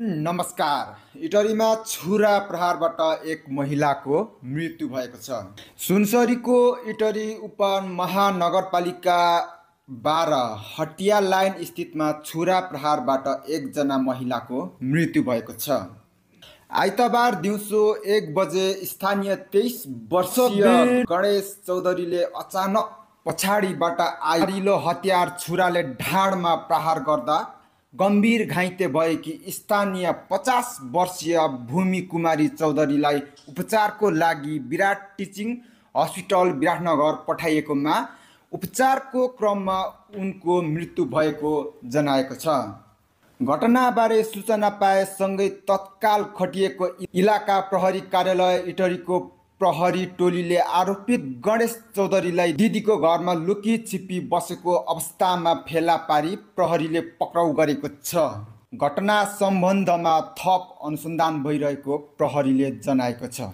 नमस्कार इटरीमा छुरा प्रहारबाट एक महिलाको मृत्यु भएको छ सुनसरीको इटरी उप महानगरपालिका बाह्र हटिया लाइन स्थितमा छुरा प्रहारबाट एकजना महिलाको मृत्यु भएको छ आइतबार दिउँसो एक बजे स्थानीय तेइस वर्ष गणेश चौधरीले अचानक पछाडिबाट आइलो हतियार छुराले ढाडमा प्रहार गर्दा गम्भीर घाइते भएकी स्थानीय पचास वर्षीय भूमि कुमारी चौधरीलाई उपचारको लागि विराट टिचिङ हस्पिटल विराटनगर पठाइएकोमा उपचारको क्रममा उनको मृत्यु भएको जनाएको छ घटनाबारे सूचना पाएसँगै तत्काल खटिएको इलाका प्रहरी कार्यालय इटरीको प्रहरी टोलीले आरोपित गणेश चौधरीलाई दिदीको घरमा लुकी छिपी बसेको अवस्थामा फेला पारी प्रहरीले पक्राउ गरेको छ घटना सम्बन्धमा थप अनुसन्धान भइरहेको प्रहरीले जनाएको छ